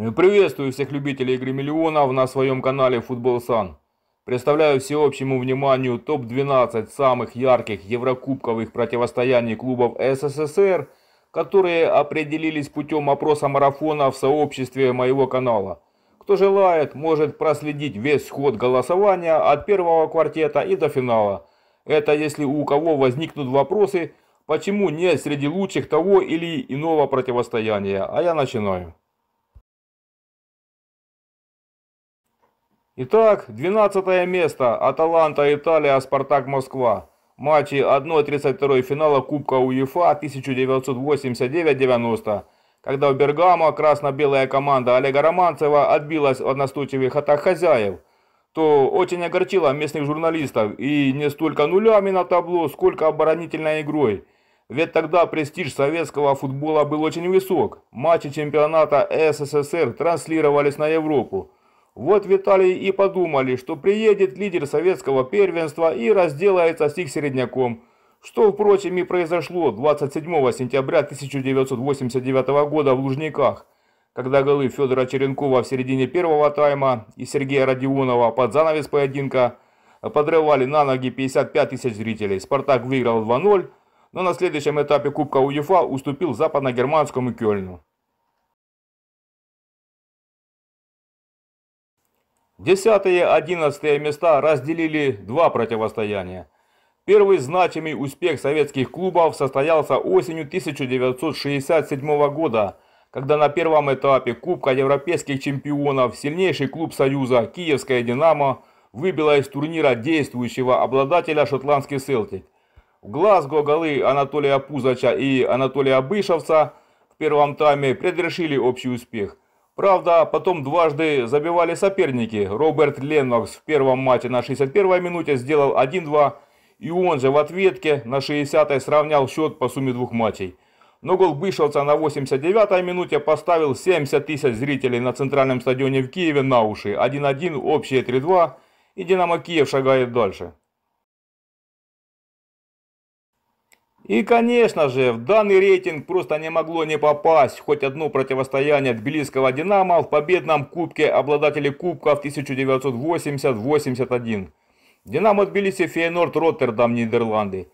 Э, приветствую всех любителей игры миллионов на своем канале Футбол Сан. Представляю всеобщему вниманию топ-12 самых ярких еврокубковых противостояний клубов СССР, которые определились путем опроса марафона в сообществе моего канала. Кто желает, может проследить весь ход голосования от первого квартета и до финала. Это если у кого возникнут вопросы, почему нет среди лучших того или иного противостояния. А я начинаю. Итак, 12 место. Аталанта, Италия, Спартак, Москва. Матчи 1-32 финала Кубка УЕФА 1989-90, когда у Бергамо красно-белая команда Олега Романцева отбилась в одностучевых атак хозяев, то очень огорчила местных журналистов и не столько нулями на табло, сколько оборонительной игрой. Ведь тогда престиж советского футбола был очень высок. Матчи чемпионата СССР транслировались на Европу. Вот Виталий и подумали, что приедет лидер советского первенства и разделается с их середняком. Что, впрочем, и произошло 27 сентября 1989 года в Лужниках, когда голы Федора Черенкова в середине первого тайма и Сергея Родионова под занавес поединка подрывали на ноги 55 тысяч зрителей. «Спартак» выиграл 2-0, но на следующем этапе Кубка УЕФА уступил западно-германскому Кёльну. 10 одиннадцатые места разделили два противостояния. Первый значимый успех советских клубов состоялся осенью 1967 года, когда на первом этапе Кубка Европейских чемпионов сильнейший клуб Союза «Киевская Динамо» выбила из турнира действующего обладателя шотландский «Селтик». В Глазго голы Анатолия Пузача и Анатолия Бышевца в первом тайме предрешили общий успех – Правда, потом дважды забивали соперники. Роберт Леннокс в первом матче на 61-й минуте сделал 1-2, и он же в ответке на 60-й сравнял счет по сумме двух матчей. Но гол Бышелца на 89-й минуте поставил 70 тысяч зрителей на центральном стадионе в Киеве на уши. 1-1, общее 3-2, и «Динамо Киев» шагает дальше. И, конечно же, в данный рейтинг просто не могло не попасть хоть одно противостояние тбилисского «Динамо» в победном кубке обладателей кубков 1980-81. «Динамо» Тбилиси, Фейнорд, Роттердам, Нидерланды.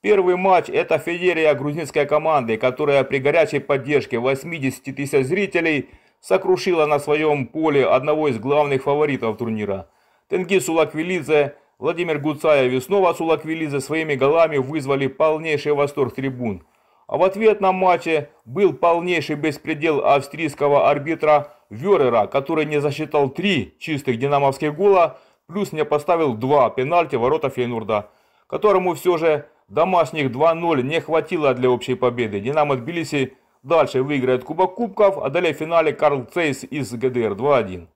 Первый матч – это Федерия грузинской команды, которая при горячей поддержке 80 тысяч зрителей сокрушила на своем поле одного из главных фаворитов турнира – Тенгису Лаквилидзе – Владимир Гуцаев и снова за своими голами вызвали полнейший восторг трибун. А в ответ на матче был полнейший беспредел австрийского арбитра Верера, который не засчитал три чистых динамовских гола, плюс не поставил два пенальти ворота Фейнурда, которому все же домашних 2-0 не хватило для общей победы. Динамо Тбилиси дальше выиграет Кубок Кубков, а далее в финале Карл Цейс из ГДР 2-1.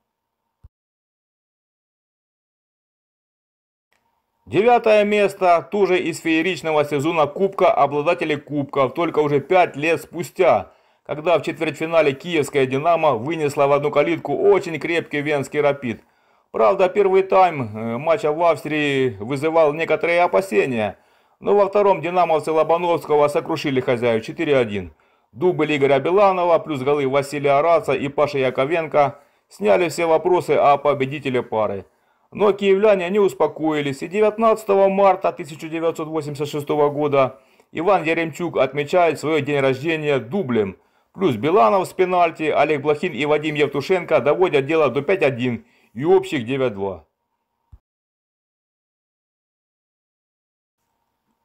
Девятое место, тоже из фееричного сезона Кубка обладателей Кубков, только уже пять лет спустя, когда в четвертьфинале киевская «Динамо» вынесла в одну калитку очень крепкий венский «Рапид». Правда, первый тайм э, матча в Австрии вызывал некоторые опасения, но во втором «Динамовцы» Лобановского сокрушили хозяев 4-1. Дубль Игоря Беланова плюс голы Василия Араца и Паши Яковенко сняли все вопросы о победителе пары. Но киевляне не успокоились, и 19 марта 1986 года Иван Яремчук отмечает свой день рождения дублем. Плюс Биланов с пенальти, Олег Блохин и Вадим Евтушенко доводят дело до 5-1 и общих 9-2.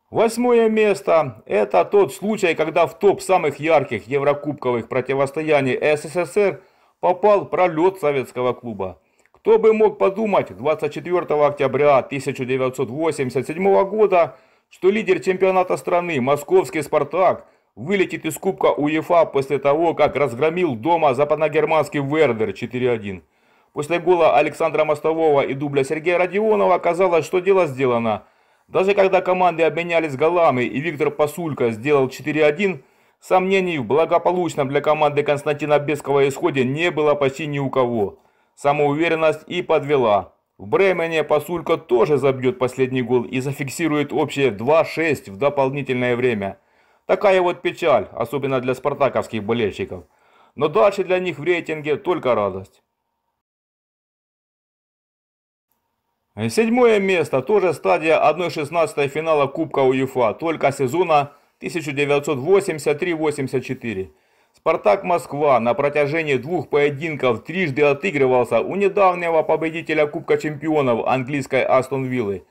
8 место – это тот случай, когда в топ самых ярких еврокубковых противостояний СССР попал пролет советского клуба. Кто бы мог подумать 24 октября 1987 года, что лидер чемпионата страны, московский «Спартак», вылетит из Кубка УЕФА после того, как разгромил дома западногерманский «Вердер» 4-1. После гола Александра Мостового и дубля Сергея Родионова оказалось, что дело сделано. Даже когда команды обменялись голами и Виктор Пасулько сделал 4-1, сомнений в благополучном для команды Константина Бескова исходе не было почти ни у кого самоуверенность и подвела. В Бремене Пасулько тоже забьет последний гол и зафиксирует общее 2-6 в дополнительное время. Такая вот печаль, особенно для спартаковских болельщиков. Но дальше для них в рейтинге только радость. Седьмое место, тоже стадия 1-16 финала Кубка УЕФА, только сезона 1983-84. «Спартак Москва» на протяжении двух поединков трижды отыгрывался у недавнего победителя Кубка чемпионов английской Астон Виллы.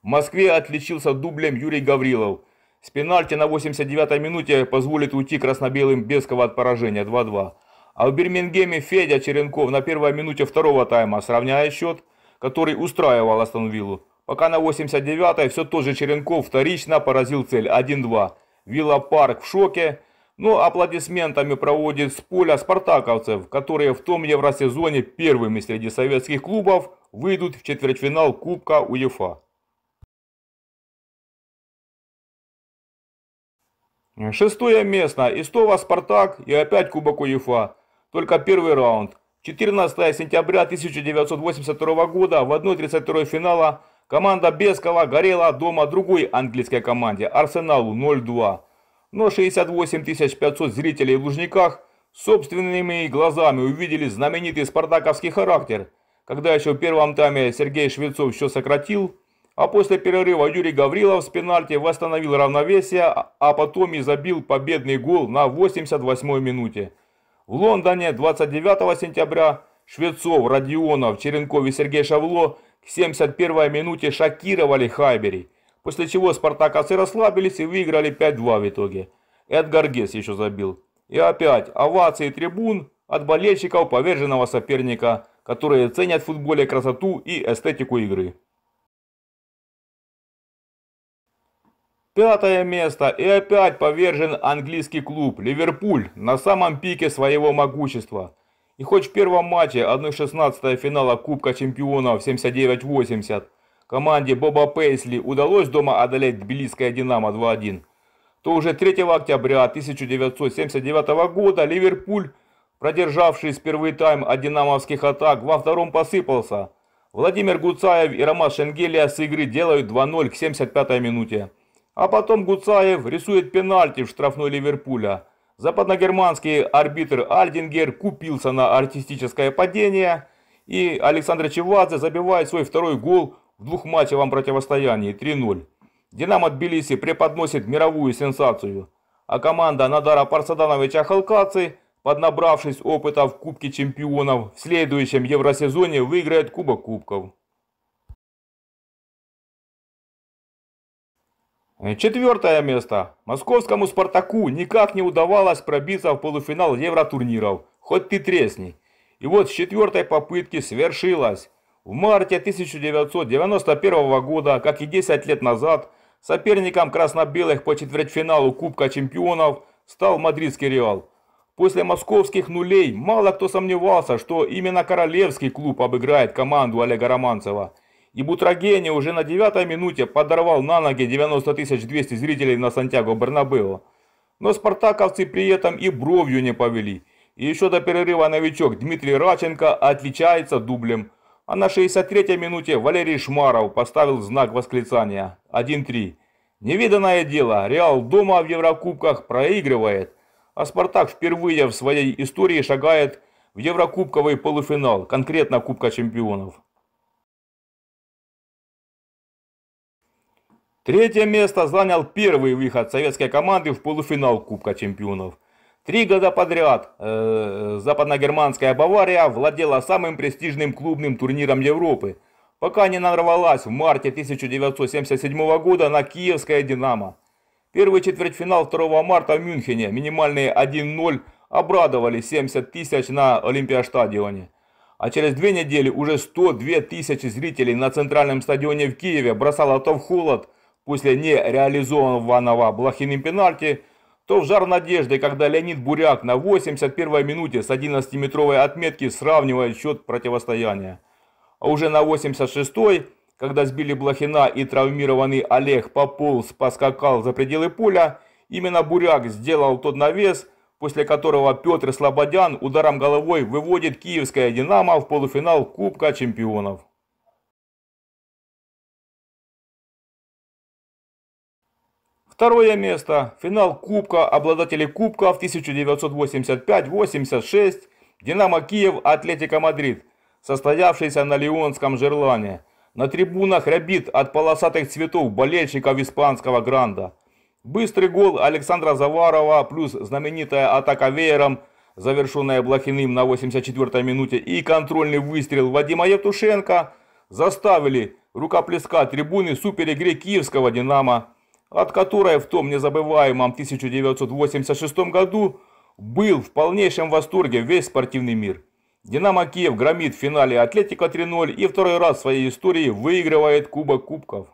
В Москве отличился дублем Юрий Гаврилов. С пенальти на 89-й минуте позволит уйти красно-белым Бескова от поражения 2-2. А в Бирмингеме Федя Черенков на первой минуте второго тайма сравняет счет, который устраивал Астон Виллу. Пока на 89-й все тот же Черенков вторично поразил цель 1-2. Вилла Парк в шоке но ну, аплодисментами проводит с поля спартаковцев, которые в том евросезоне первыми среди советских клубов выйдут в четвертьфинал Кубка УЕФА. Шестое место. Истова «Спартак» и опять Кубок УЕФА. Только первый раунд. 14 сентября 1982 года в 1-32 финала команда Бескова горела дома другой английской команде «Арсеналу» 0-2 но 68 500 зрителей в Лужниках собственными глазами увидели знаменитый спартаковский характер, когда еще в первом тайме Сергей Швецов все сократил, а после перерыва Юрий Гаврилов с пенальти восстановил равновесие, а потом и забил победный гол на 88-й минуте. В Лондоне 29 сентября Швецов, Родионов, Черенков и Сергей Шавло к 71-й минуте шокировали Хайбери – После чего спартаковцы расслабились и выиграли 5-2 в итоге. Эдгар Гес еще забил. И опять овации трибун от болельщиков поверженного соперника, которые ценят в футболе красоту и эстетику игры. Пятое место и опять повержен английский клуб Ливерпуль на самом пике своего могущества. И хоть в первом матче 1-16 финала Кубка Чемпионов 79-80 команде Боба Пейсли удалось дома одолеть тбилисское «Динамо» 2-1, то уже 3 октября 1979 года Ливерпуль, продержавшись первый тайм от динамовских атак, во втором посыпался. Владимир Гуцаев и Роман Шенгелия с игры делают 2-0 к 75-й минуте. А потом Гуцаев рисует пенальти в штрафной Ливерпуля. Западногерманский арбитр Альдингер купился на артистическое падение, и Александр Чевадзе забивает свой второй гол в двухматчевом противостоянии 3-0. «Динамо Тбилиси» преподносит мировую сенсацию, а команда Надара Парсадановича Халкацы, поднабравшись опыта в Кубке чемпионов, в следующем евросезоне выиграет Кубок Кубков. Четвертое место. Московскому «Спартаку» никак не удавалось пробиться в полуфинал евротурниров. Хоть ты тресни. И вот с четвертой попытки свершилось. В марте 1991 года, как и 10 лет назад, соперником красно-белых по четвертьфиналу Кубка чемпионов стал мадридский «Реал». После московских нулей мало кто сомневался, что именно королевский клуб обыграет команду Олега Романцева. И Бутрогене уже на девятой минуте подорвал на ноги 90 200 зрителей на Сантьяго Бернабео. Но спартаковцы при этом и бровью не повели. И еще до перерыва новичок Дмитрий Раченко отличается дублем. А на 63-й минуте Валерий Шмаров поставил знак восклицания 1-3. Невиданное дело, Реал дома в Еврокубках проигрывает, а Спартак впервые в своей истории шагает в Еврокубковый полуфинал, конкретно Кубка чемпионов. Третье место занял первый выход советской команды в полуфинал Кубка чемпионов – Три года подряд э, западногерманская Бавария владела самым престижным клубным турниром Европы, пока не нарвалась в марте 1977 года на киевское «Динамо». Первый четвертьфинал 2 марта в Мюнхене, минимальные 1-0, обрадовали 70 тысяч на Олимпиастадионе. А через две недели уже 102 тысячи зрителей на центральном стадионе в Киеве бросало то в холод после нереализованного Блохиным пенальти – то в жар надежды, когда Леонид Буряк на 81-й минуте с 11-метровой отметки сравнивает счет противостояния. А уже на 86-й, когда сбили Блохина и травмированный Олег пополз, поскакал за пределы поля, именно Буряк сделал тот навес, после которого Петр Слободян ударом головой выводит киевское «Динамо» в полуфинал Кубка чемпионов. Второе место – финал Кубка, обладатели Кубка в 1985-86, Динамо Киев, Атлетика Мадрид, состоявшийся на Лионском Жерлане. На трибунах рябит от полосатых цветов болельщиков испанского гранда. Быстрый гол Александра Заварова плюс знаменитая атака веером, завершенная Блохиным на 84-й минуте, и контрольный выстрел Вадима Евтушенко заставили рукоплеска трибуны суперигре киевского «Динамо» от которой в том незабываемом 1986 году был в полнейшем восторге весь спортивный мир. «Динамо Киев» громит в финале «Атлетика 3-0» и второй раз в своей истории выигрывает Кубок Кубков.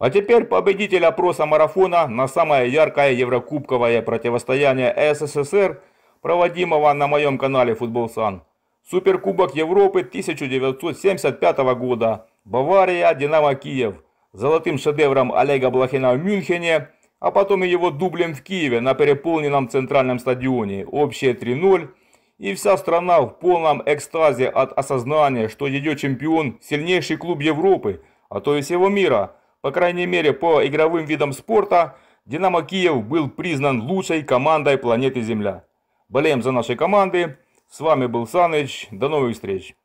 А теперь победитель опроса марафона на самое яркое еврокубковое противостояние СССР, проводимого на моем канале Футбол Сан. Суперкубок Европы 1975 года – Бавария, Динамо Киев, золотым шедевром Олега Блохина в Мюнхене, а потом и его дублем в Киеве на переполненном центральном стадионе, общее 3-0, и вся страна в полном экстазе от осознания, что ее чемпион – сильнейший клуб Европы, а то и всего мира. По крайней мере, по игровым видам спорта «Динамо Киев» был признан лучшей командой планеты Земля. Болеем за наши команды. С вами был Саныч. До новых встреч.